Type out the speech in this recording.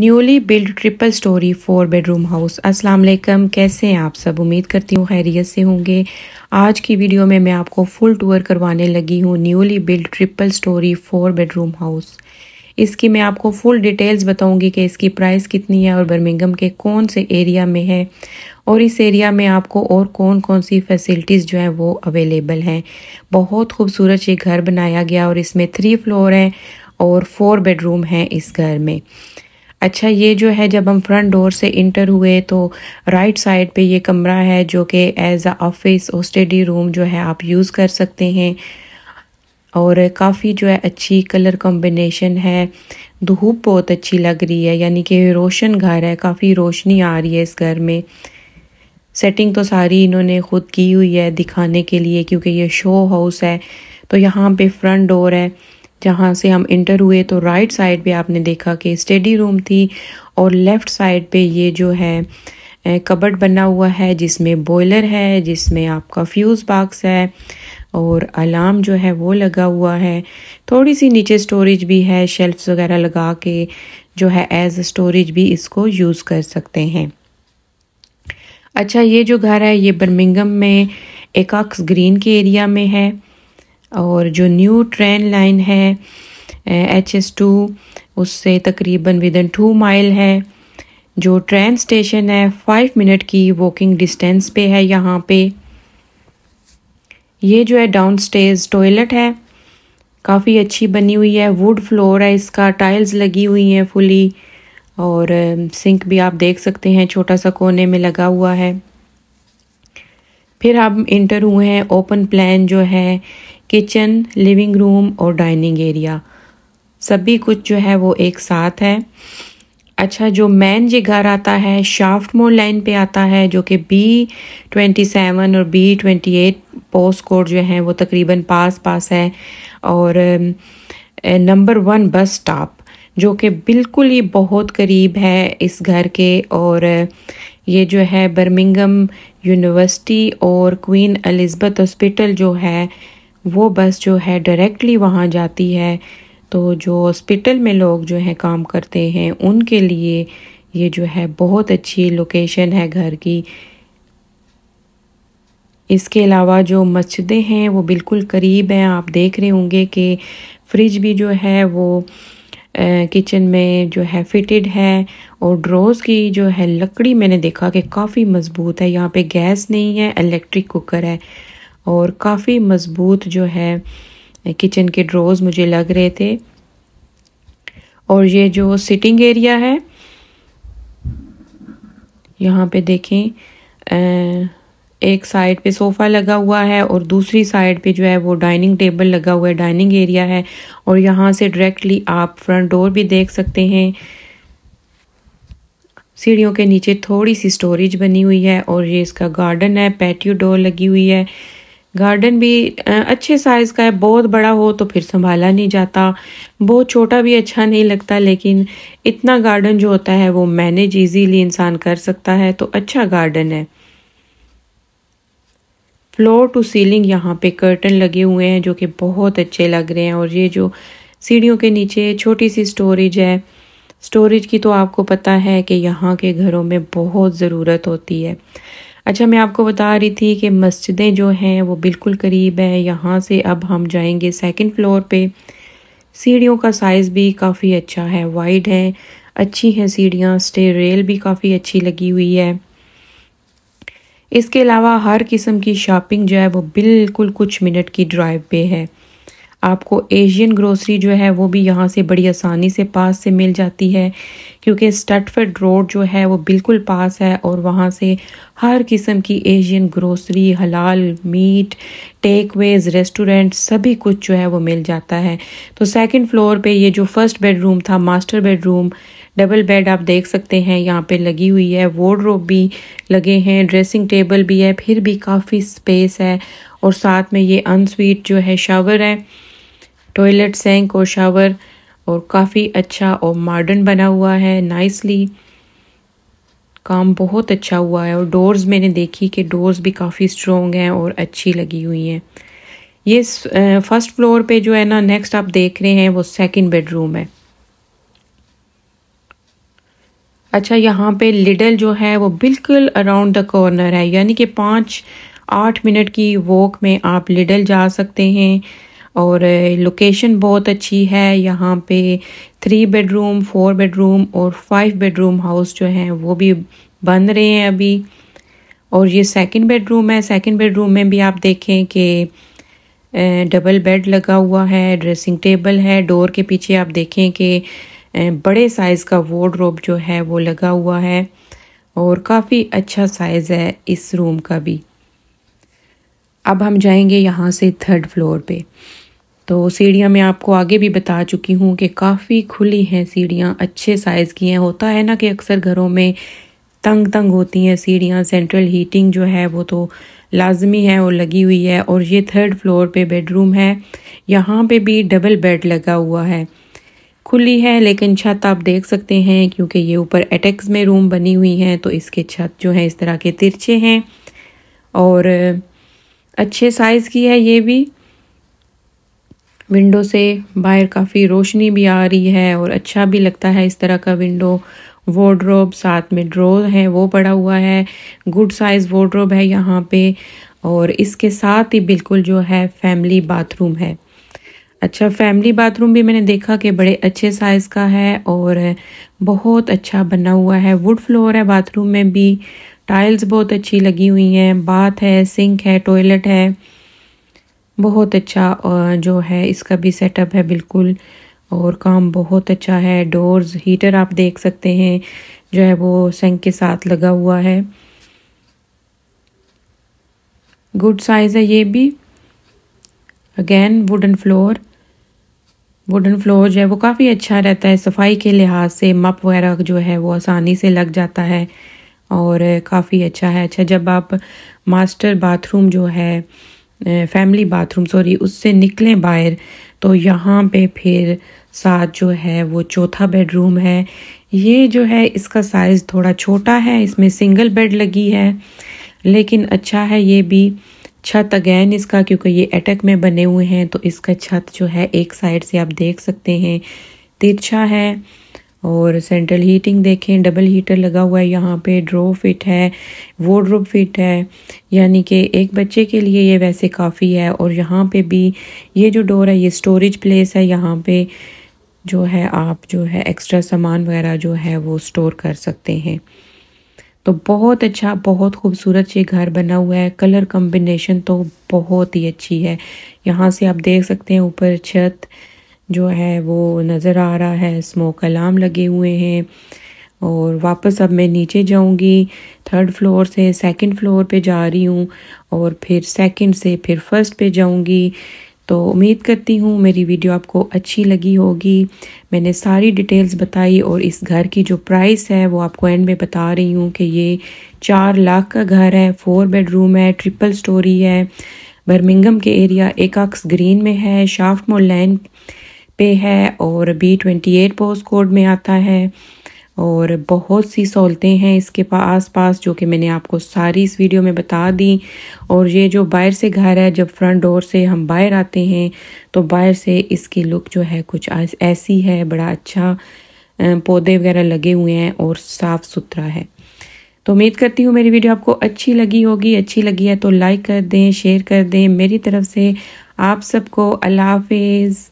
newly build triple storey four bedroom house अस्सलाम वालेकुम कैसे हैं आप सब उम्मीद करती हूँ खैरियत से होंगे आज की वीडियो में मैं आपको फुल टूर करवाने लगी हूँ newly build triple storey four bedroom house इसकी मैं आपको फुल डिटेल्स बताऊंगी कि इसकी प्राइस कितनी है और बर्मिंगम के कौन से एरिया में है और इस एरिया में आपको और कौन कौन सी फैसिलिटीज़ जो हैं वो अवेलेबल हैं बहुत खूबसूरत ये घर बनाया गया और इसमें थ्री फ्लोर हैं और फोर बेडरूम हैं इस घर में अच्छा ये जो है जब हम फ्रंट डोर से इंटर हुए तो राइट साइड पे ये कमरा है जो कि एज अ ऑफिस और स्टडी रूम जो है आप यूज़ कर सकते हैं और काफ़ी जो है अच्छी कलर कॉम्बिनेशन है धूप बहुत अच्छी लग रही है यानी कि रोशन घर है काफ़ी रोशनी आ रही है इस घर में सेटिंग तो सारी इन्होंने ख़ुद की हुई है दिखाने के लिए क्योंकि ये शो हाउस है तो यहाँ पे फ्रंट डोर है जहाँ से हम इंटर हुए तो राइट साइड पे आपने देखा कि स्टडी रूम थी और लेफ़्ट साइड पे ये जो है कबर्ड बना हुआ है जिसमें बॉयलर है जिसमें आपका फ्यूज़ बॉक्स है और अलार्म जो है वो लगा हुआ है थोड़ी सी नीचे स्टोरेज भी है शेल्फ्स वगैरह लगा के जो है एज स्टोरेज भी इसको यूज़ कर सकते हैं अच्छा ये जो घर है ये बर्मिंगम में एकाक्स ग्रीन के एरिया में है और जो न्यू ट्रेन लाइन है एच एस टू उससे तकरीबन विद इन टू माइल है जो ट्रेन स्टेशन है फाइव मिनट की वॉकिंग डिस्टेंस पे है यहाँ पे ये जो है डाउन स्टेज टॉयलेट है काफ़ी अच्छी बनी हुई है वुड फ्लोर है इसका टाइल्स लगी हुई हैं फुली और सिंक भी आप देख सकते हैं छोटा सा कोने में लगा हुआ है फिर हम इंटर हुए हैं ओपन प्लान जो है किचन लिविंग रूम और डाइनिंग एरिया सभी कुछ जो है वो एक साथ है अच्छा जो मैन ये घर आता है शाफ्ट मोड लाइन पे आता है जो कि बी ट्वेंटी सेवन और B twenty eight post code जो है वो तकरीबन पास पास है और नंबर वन बस स्टॉप जो कि बिल्कुल ही बहुत करीब है इस घर के और ये जो है बर्मिंगम यूनिवर्सिटी और क्वीन एलिज़बेथ हॉस्पिटल जो है वो बस जो है डायरेक्टली वहाँ जाती है तो जो हॉस्पिटल में लोग जो हैं काम करते हैं उनके लिए ये जो है बहुत अच्छी लोकेशन है घर की इसके अलावा जो मस्जिदें हैं वो बिल्कुल करीब हैं आप देख रहे होंगे कि फ्रिज भी जो है वो किचन में जो है फिटेड है और ड्रोज़ की जो है लकड़ी मैंने देखा कि काफ़ी मज़बूत है यहाँ पे गैस नहीं है इलेक्ट्रिक कुकर है और काफ़ी मज़बूत जो है किचन के ड्रोज मुझे लग रहे थे और ये जो सिटिंग एरिया है यहाँ पे देखें एक साइड पे सोफ़ा लगा हुआ है और दूसरी साइड पे जो है वो डाइनिंग टेबल लगा हुआ है डाइनिंग एरिया है और यहाँ से डायरेक्टली आप फ्रंट डोर भी देख सकते हैं सीढ़ियों के नीचे थोड़ी सी स्टोरेज बनी हुई है और ये इसका गार्डन है पैटियो डोर लगी हुई है गार्डन भी अच्छे साइज़ का है बहुत बड़ा हो तो फिर संभाला नहीं जाता बहुत छोटा भी अच्छा नहीं लगता लेकिन इतना गार्डन जो होता है वो मैनेज इजीली इंसान कर सकता है तो अच्छा गार्डन है फ्लोर टू सीलिंग यहाँ पे कर्टन लगे हुए हैं जो कि बहुत अच्छे लग रहे हैं और ये जो सीढ़ियों के नीचे छोटी सी स्टोरेज है स्टोरेज की तो आपको पता है कि यहाँ के घरों में बहुत ज़रूरत होती है अच्छा मैं आपको बता रही थी कि मस्जिदें जो हैं वो बिल्कुल करीब है यहाँ से अब हम जाएंगे सेकंड फ्लोर पे सीढ़ियों का साइज़ भी काफ़ी अच्छा है वाइड है अच्छी हैं सीढ़ियाँ स्टे रेल भी काफ़ी अच्छी लगी हुई है इसके अलावा हर किस्म की शॉपिंग जो है वो बिल्कुल कुछ मिनट की ड्राइव पे है आपको एशियन ग्रोसरी जो है वो भी यहाँ से बड़ी आसानी से पास से मिल जाती है क्योंकि स्टटफर्ड रोड जो है वो बिल्कुल पास है और वहाँ से हर किस्म की एशियन ग्रोसरी हलाल मीट टेकवेज रेस्टोरेंट सभी कुछ जो है वो मिल जाता है तो सेकंड फ्लोर पे ये जो फर्स्ट बेडरूम था मास्टर बेडरूम डबल बेड आप देख सकते हैं यहाँ पे लगी हुई है वार्डरोब भी लगे हैं ड्रेसिंग टेबल भी है फिर भी काफ़ी स्पेस है और साथ में ये अनस्वीट जो है शावर है टॉयलेट सेंक और शावर और काफ़ी अच्छा और मॉडर्न बना हुआ है नाइसली काम बहुत अच्छा हुआ है और डोर्स मैंने देखी कि डोर्स भी काफ़ी स्ट्रॉन्ग हैं और अच्छी लगी हुई हैं ये फर्स्ट फ्लोर पे जो है ना नेक्स्ट आप देख रहे हैं वो सेकंड बेडरूम है अच्छा यहाँ पे लिडल जो है वो बिल्कुल अराउंड द कॉर्नर है यानी कि पाँच आठ मिनट की वॉक में आप लिडल जा सकते हैं और लोकेशन बहुत अच्छी है यहाँ पे थ्री बेडरूम फोर बेडरूम और फाइव बेडरूम हाउस जो हैं वो भी बन रहे हैं अभी और ये सेकंड बेडरूम है सेकंड बेडरूम में भी आप देखें कि डबल बेड लगा हुआ है ड्रेसिंग टेबल है डोर के पीछे आप देखें कि बड़े साइज़ का वार्डरोब जो है वो लगा हुआ है और काफ़ी अच्छा साइज़ है इस रूम का भी अब हम जाएंगे यहाँ से थर्ड फ्लोर पे तो सीढ़ियाँ मैं आपको आगे भी बता चुकी हूँ कि काफ़ी खुली हैं सीढ़ियाँ अच्छे साइज़ की हैं होता है ना कि अक्सर घरों में तंग तंग होती हैं सीढ़ियाँ सेंट्रल हीटिंग जो है वो तो लाजमी है और लगी हुई है और ये थर्ड फ्लोर पे बेडरूम है यहाँ पे भी डबल बेड लगा हुआ है खुली है लेकिन छत आप देख सकते हैं क्योंकि ये ऊपर अटैक्स में रूम बनी हुई हैं तो इसके छत जो है इस तरह के तिरछे हैं और अच्छे साइज़ की है ये भी विंडो से बाहर काफ़ी रोशनी भी आ रही है और अच्छा भी लगता है इस तरह का विंडो वार्ड्रोब साथ में ड्रॉ है वो पड़ा हुआ है गुड साइज़ वार्ड्रोब है यहाँ पे और इसके साथ ही बिल्कुल जो है फैमिली बाथरूम है अच्छा फैमिली बाथरूम भी मैंने देखा कि बड़े अच्छे साइज़ का है और बहुत अच्छा बना हुआ है वुड फ्लोर है बाथरूम में भी टाइल्स बहुत अच्छी लगी हुई हैं बाथ है सिंक है टॉयलेट है बहुत अच्छा जो है इसका भी सेटअप है बिल्कुल और काम बहुत अच्छा है डोर्स हीटर आप देख सकते हैं जो है वो सेंक के साथ लगा हुआ है गुड साइज़ है ये भी again wooden floor wooden floor जो है वो काफ़ी अच्छा रहता है सफाई के लिहाज से मप वगैरह जो है वो आसानी से लग जाता है और काफ़ी अच्छा है अच्छा जब आप मास्टर बाथरूम जो है फैमिली बाथरूम सॉरी उससे निकलें बाहर तो यहाँ पे फिर साथ जो है वो चौथा बेडरूम है ये जो है इसका साइज़ थोड़ा छोटा है इसमें सिंगल बेड लगी है लेकिन अच्छा है ये भी छत अगैन इसका क्योंकि ये अटक में बने हुए हैं तो इसका छत जो है एक साइड से आप देख सकते हैं तिरछा है और सेंट्रल हीटिंग देखें डबल हीटर लगा हुआ है यहाँ पे ड्रो फिट है वोड्रोब फिट है यानी कि एक बच्चे के लिए ये वैसे काफ़ी है और यहाँ पे भी ये जो डोर है ये स्टोरेज प्लेस है यहाँ पे जो है आप जो है एक्स्ट्रा सामान वगैरह जो है वो स्टोर कर सकते हैं तो बहुत अच्छा बहुत खूबसूरत ये घर बना हुआ है कलर कम्बिनेशन तो बहुत ही अच्छी है यहाँ से आप देख सकते हैं ऊपर छत जो है वो नज़र आ रहा है स्मोक अलार्म लगे हुए हैं और वापस अब मैं नीचे जाऊंगी थर्ड फ्लोर से सेकंड फ्लोर पे जा रही हूँ और फिर सेकंड से फिर फर्स्ट पे जाऊंगी तो उम्मीद करती हूँ मेरी वीडियो आपको अच्छी लगी होगी मैंने सारी डिटेल्स बताई और इस घर की जो प्राइस है वो आपको एंड में बता रही हूँ कि ये चार लाख का घर है फोर बेडरूम है ट्रिपल स्टोरी है बर्मिंगम के एरिया एक ग्रीन में है शाफ्ट मोल लैंड पे है और B twenty eight post code में आता है और बहुत सी सहूलतें हैं इसके पास पास जो कि मैंने आपको सारी इस वीडियो में बता दी और ये जो बाहर से घर है जब फ्रंट डोर से हम बाहर आते हैं तो बाहर से इसकी लुक जो है कुछ ऐसी है बड़ा अच्छा पौधे वगैरह लगे हुए हैं और साफ़ सुथरा है तो उम्मीद करती हूँ मेरी वीडियो आपको अच्छी लगी होगी अच्छी लगी है तो लाइक कर दें शेयर कर दें मेरी तरफ से आप सबको अल्लाह हाफिज़